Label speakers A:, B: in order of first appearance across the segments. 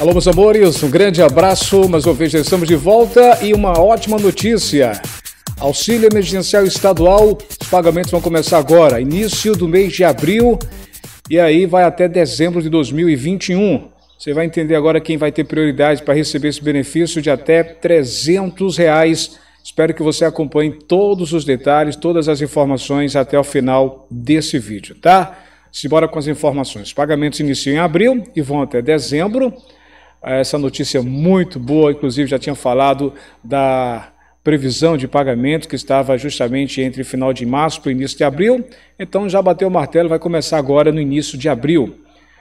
A: Alô, meus amores, um grande abraço, mais uma vez estamos de volta e uma ótima notícia. Auxílio emergencial estadual, os pagamentos vão começar agora, início do mês de abril e aí vai até dezembro de 2021. Você vai entender agora quem vai ter prioridade para receber esse benefício de até 300 reais. Espero que você acompanhe todos os detalhes, todas as informações até o final desse vídeo, tá? Simbora com as informações. Os pagamentos iniciam em abril e vão até dezembro. Ah, essa notícia muito boa, inclusive já tinha falado da previsão de pagamento que estava justamente entre final de março para o início de abril, então já bateu o martelo, vai começar agora no início de abril.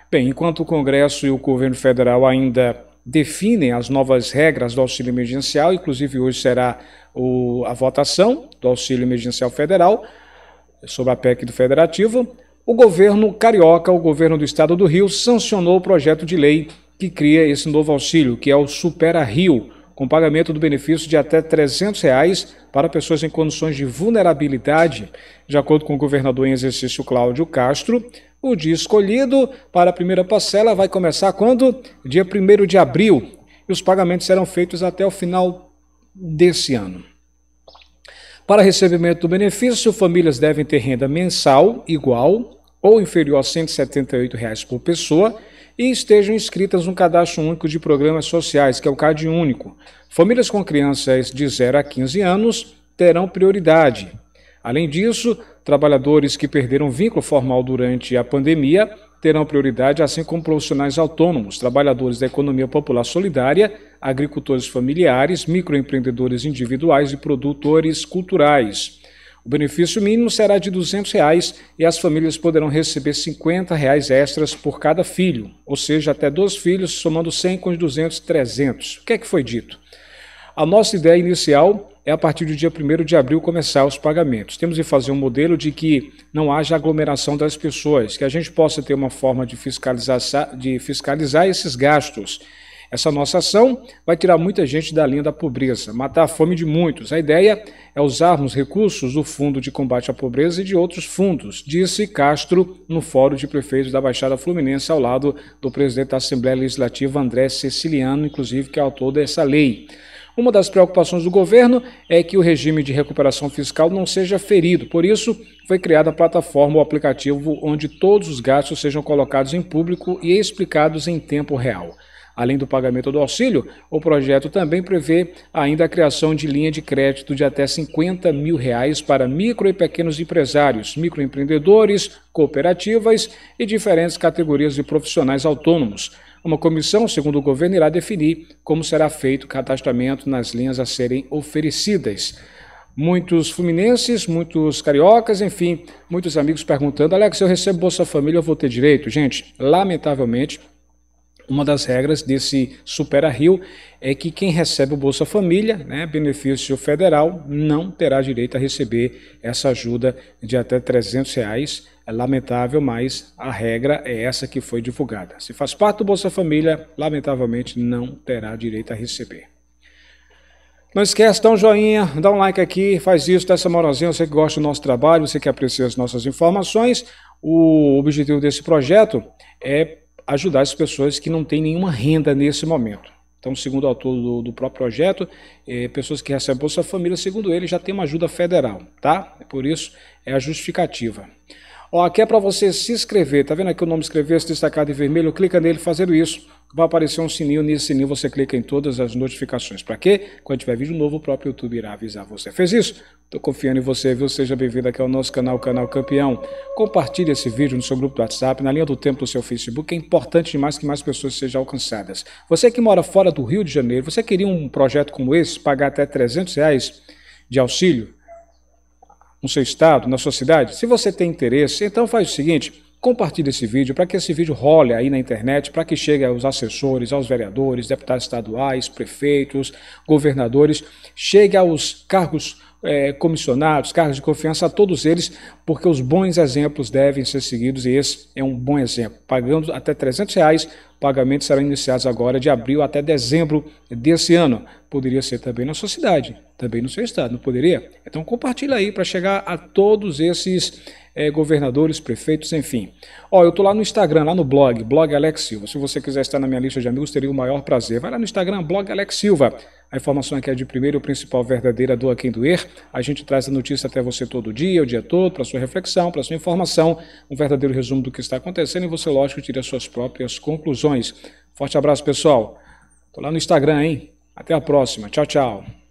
A: Bem, enquanto o Congresso e o governo federal ainda definem as novas regras do auxílio emergencial, inclusive hoje será o, a votação do auxílio emergencial federal sobre a PEC do Federativo, o governo carioca, o governo do estado do Rio, sancionou o projeto de lei que cria esse novo auxílio, que é o Supera Rio, com pagamento do benefício de até R$ 300 reais para pessoas em condições de vulnerabilidade. De acordo com o governador em exercício Cláudio Castro, o dia escolhido para a primeira parcela vai começar quando? Dia 1 de abril. E os pagamentos serão feitos até o final desse ano. Para recebimento do benefício, famílias devem ter renda mensal igual ou inferior a R$ 178 reais por pessoa e estejam inscritas no Cadastro Único de Programas Sociais, que é o CAD Único. Famílias com crianças de 0 a 15 anos terão prioridade. Além disso, trabalhadores que perderam vínculo formal durante a pandemia terão prioridade, assim como profissionais autônomos, trabalhadores da economia popular solidária, agricultores familiares, microempreendedores individuais e produtores culturais. O benefício mínimo será de R$ 200 reais, e as famílias poderão receber R$ 50 reais extras por cada filho, ou seja, até dois filhos, somando 100 com os 200, 300. O que é que foi dito? A nossa ideia inicial é a partir do dia 1 de abril começar os pagamentos. Temos de fazer um modelo de que não haja aglomeração das pessoas, que a gente possa ter uma forma de fiscalizar, de fiscalizar esses gastos essa nossa ação vai tirar muita gente da linha da pobreza, matar a fome de muitos. A ideia é usarmos recursos do Fundo de Combate à Pobreza e de outros fundos, disse Castro no Fórum de Prefeitos da Baixada Fluminense, ao lado do presidente da Assembleia Legislativa, André Ceciliano, inclusive, que é autor dessa lei. Uma das preocupações do governo é que o regime de recuperação fiscal não seja ferido. Por isso, foi criada a plataforma ou aplicativo onde todos os gastos sejam colocados em público e explicados em tempo real. Além do pagamento do auxílio, o projeto também prevê ainda a criação de linha de crédito de até 50 mil reais para micro e pequenos empresários, microempreendedores, cooperativas e diferentes categorias de profissionais autônomos. Uma comissão, segundo o governo, irá definir como será feito o cadastramento nas linhas a serem oferecidas. Muitos fluminenses, muitos cariocas, enfim, muitos amigos perguntando: Alex, eu recebo Bolsa Família, eu vou ter direito? Gente, lamentavelmente, uma das regras desse Supera Rio é que quem recebe o Bolsa Família, né, benefício federal, não terá direito a receber essa ajuda de até 300 reais. É lamentável, mas a regra é essa que foi divulgada. Se faz parte do Bolsa Família, lamentavelmente não terá direito a receber. Não esquece, dá um joinha, dá um like aqui, faz isso, dessa moralzinha, você que gosta do nosso trabalho, você que aprecia as nossas informações. O objetivo desse projeto é ajudar as pessoas que não têm nenhuma renda nesse momento. Então, segundo o autor do, do próprio projeto, é, pessoas que recebem Bolsa Família, segundo ele, já tem uma ajuda federal, tá? Por isso, é a justificativa. Ó, aqui é para você se inscrever, tá vendo aqui o nome inscrever-se destacado em vermelho, clica nele fazendo isso vai aparecer um sininho, nesse sininho você clica em todas as notificações. Para quê? Quando tiver vídeo novo, o próprio YouTube irá avisar você. Fez isso? Estou confiando em você, viu? Seja bem-vindo aqui ao nosso canal, Canal Campeão. Compartilhe esse vídeo no seu grupo do WhatsApp, na linha do tempo do seu Facebook, é importante demais que mais pessoas sejam alcançadas. Você que mora fora do Rio de Janeiro, você queria um projeto como esse, pagar até 300 reais de auxílio no seu estado, na sua cidade? Se você tem interesse, então faz o seguinte... Compartilhe esse vídeo para que esse vídeo role aí na internet, para que chegue aos assessores, aos vereadores, deputados estaduais, prefeitos, governadores, chegue aos cargos é, comissionados, cargos de confiança, a todos eles, porque os bons exemplos devem ser seguidos e esse é um bom exemplo. Pagando até 300 reais, pagamentos serão iniciados agora de abril até dezembro desse ano. Poderia ser também na sua cidade, também no seu estado, não poderia? Então compartilha aí para chegar a todos esses é, governadores, prefeitos, enfim. Ó, eu tô lá no Instagram, lá no blog, blog Alex Silva. Se você quiser estar na minha lista de amigos, teria o maior prazer. Vai lá no Instagram, blog Alex Silva. A informação aqui é de primeiro, o principal verdadeira do quem Doer. A gente traz a notícia até você todo dia, o dia todo, para sua reflexão, para sua informação, um verdadeiro resumo do que está acontecendo e você, lógico, tira suas próprias conclusões. Forte abraço, pessoal. Tô lá no Instagram, hein? Até a próxima. Tchau, tchau.